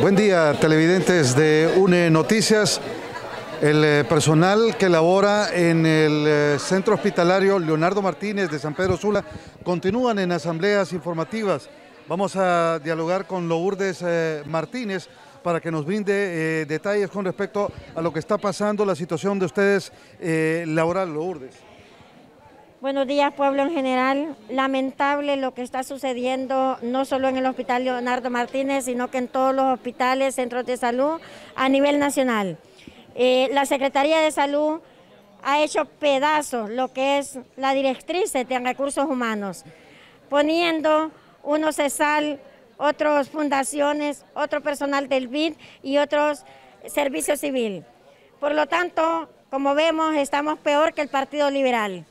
Buen día, televidentes de UNE Noticias. El eh, personal que labora en el eh, centro hospitalario Leonardo Martínez de San Pedro Sula continúan en asambleas informativas. Vamos a dialogar con Lourdes eh, Martínez para que nos brinde detalles con respecto a lo que está pasando, la situación de ustedes eh, laboral, Lourdes. Buenos días, pueblo en general. Lamentable lo que está sucediendo, no solo en el Hospital Leonardo Martínez, sino que en todos los hospitales, centros de salud a nivel nacional. Eh, la Secretaría de Salud ha hecho pedazos lo que es la directriz de recursos humanos, poniendo unos CESAL, otros fundaciones, otro personal del BID y otros servicios civil. Por lo tanto, como vemos, estamos peor que el Partido Liberal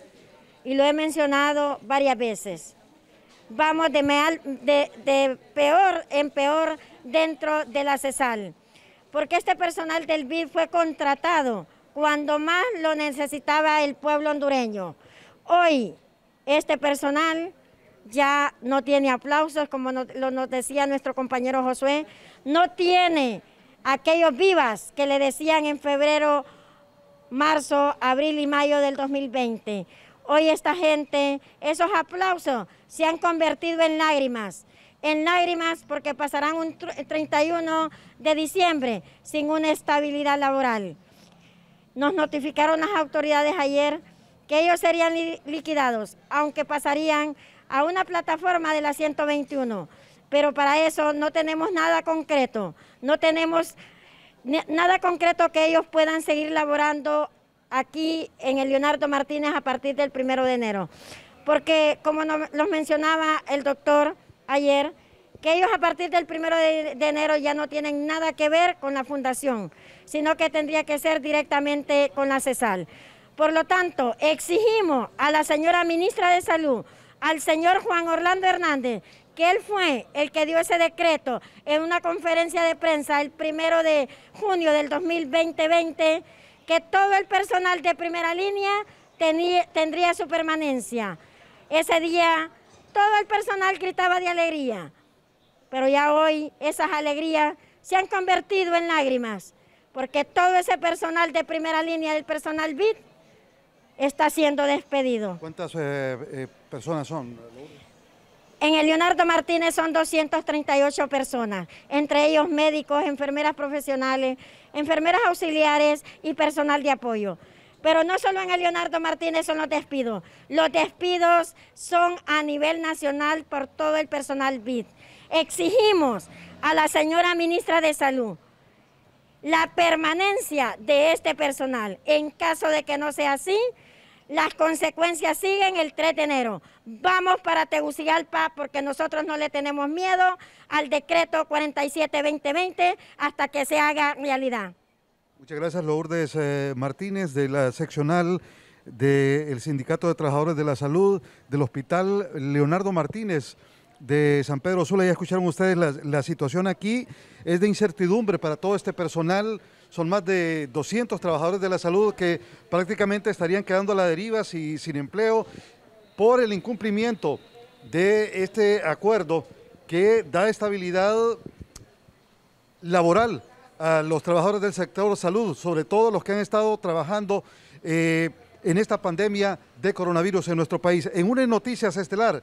y lo he mencionado varias veces. Vamos de, peor en peor dentro de la CESAL, porque este personal del BID fue contratado cuando más lo necesitaba el pueblo hondureño. Hoy este personal ya no tiene aplausos, como lo nos decía nuestro compañero Josué, no tiene aquellos vivas que le decían en febrero, marzo, abril y mayo del 2020. Hoy esta gente, esos aplausos se han convertido en lágrimas, en lágrimas porque pasarán un 31 de diciembre sin una estabilidad laboral. Nos notificaron las autoridades ayer que ellos serían liquidados, aunque pasarían a una plataforma de la 121. Pero para eso no tenemos nada concreto, no tenemos nada concreto que ellos puedan seguir laborando aquí en el Leonardo Martínez a partir del primero de enero. Porque, como nos los mencionaba el doctor ayer, que ellos a partir del primero de, enero ya no tienen nada que ver con la fundación, sino que tendría que ser directamente con la CESAL. Por lo tanto, exigimos a la señora ministra de Salud, al señor Juan Orlando Hernández, que él fue el que dio ese decreto en una conferencia de prensa el primero de junio del 2020, que todo el personal de primera línea tendría su permanencia. Ese día todo el personal gritaba de alegría, pero ya hoy esas alegrías se han convertido en lágrimas, porque todo ese personal de primera línea, el personal BID, está siendo despedido. ¿Cuántas eh, eh, personas son? En el Leonardo Martínez son 238 personas, entre ellos médicos, enfermeras profesionales, enfermeras auxiliares y personal de apoyo. Pero no solo en el Leonardo Martínez son los despidos, los despidos son a nivel nacional por todo el personal BID. Exigimos a la señora ministra de Salud la permanencia de este personal. En caso de que no sea así, las consecuencias siguen el 3 de enero. Vamos para Tegucigalpa porque nosotros no le tenemos miedo al decreto 47-2020 hasta que se haga realidad. Muchas gracias Lourdes eh, Martínez de la seccional del Sindicato de Trabajadores de la Salud del Hospital Leonardo Martínez de San Pedro Sula. Ya escucharon ustedes la, situación aquí. Es de incertidumbre para todo este personal. Son más de 200 trabajadores de la salud que prácticamente estarían quedando a la deriva sin empleo por el incumplimiento de este acuerdo que da estabilidad laboral a los trabajadores del sector salud, sobre todo los que han estado trabajando eh, en esta pandemia de coronavirus en nuestro país. En una noticias estelar,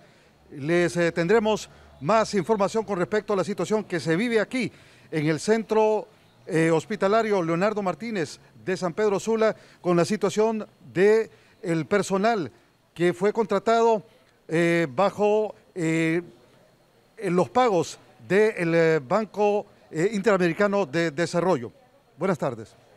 les eh, tendremos más información con respecto a la situación que se vive aquí en el centro eh, hospitalario Leonardo Martínez de San Pedro Sula con la situación del el personal que fue contratado eh, bajo los pagos del Banco Interamericano de Desarrollo. Buenas tardes.